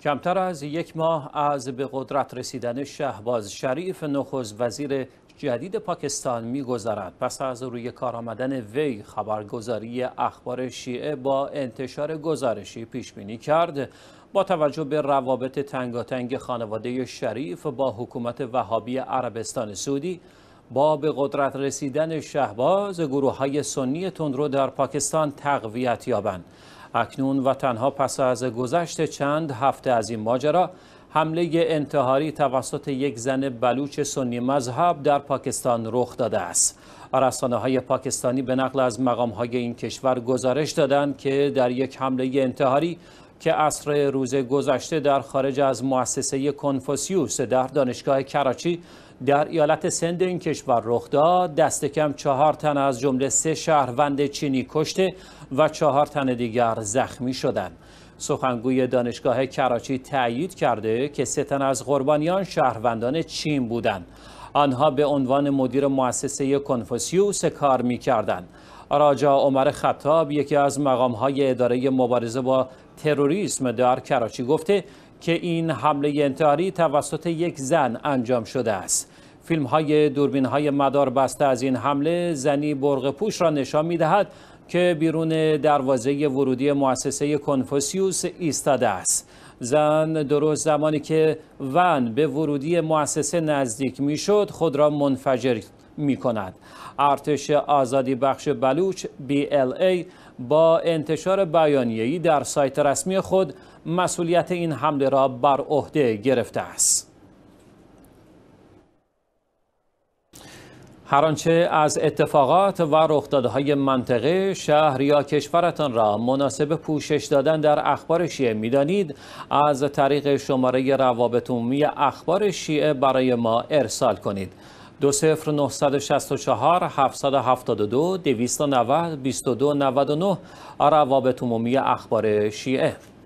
کمتر از یک ماه از به قدرت رسیدن شهباز شریف نخست وزیر جدید پاکستان میگذرد پس از روی کار آمدن وی خبرگزاری اخبار شیعه با انتشار گزارشی پیش بینی کرد با توجه به روابط تنگاتنگ خانواده شریف با حکومت وهابی عربستان سعودی با به قدرت رسیدن شهباز گروه های سنی تندرو در پاکستان تقویت یابند اکنون و تنها پس از گذشت چند هفته از این ماجرا حمله انتحاری توسط یک زن بلوچ سنی مذهب در پاکستان رخ داده است. رسانه های پاکستانی به نقل از مقام های این کشور گزارش دادند که در یک حمله انتحاری که عصر روز گذشته در خارج از مؤسسه کنفوسیوس در دانشگاه کراچی در ایالت سند این کشور رخ داد دست کم چهار تن از جمله سه شهروند چینی کشته و چهار تن دیگر زخمی شدند سخنگوی دانشگاه کراچی تأیید کرده که سه تن از قربانیان شهروندان چین بودند آنها به عنوان مدیر مؤسسه کنفوسیوس کار می‌کردند راجا عمر خطاب یکی از مقام های اداره مبارزه با تروریسم در کراچی گفته که این حمله انتحاری توسط یک زن انجام شده است فیلم های دوربین های مدار بسته از این حمله زنی برغ پوش را نشان می دهد که بیرون دروازه ورودی مؤسسه کنفوسیوس ایستاده است زن درست زمانی که ون به ورودی مؤسسه نزدیک میشد خود را منفجر می کند. ارتش آزادی بخش بلوچ BLA با انتشار بیانیه‌ای در سایت رسمی خود مسئولیت این حمله را بر عهده گرفته است. هر آنچه از اتفاقات و رخدادهای منطقه شهر یا کشورتان را مناسب پوشش دادن در اخبار شیعه میدانید از طریق شماره روابط عمومی اخبار شیعه برای ما ارسال کنید دو سفر 964 772 290 2299 روابط عمومی اخبار شیعه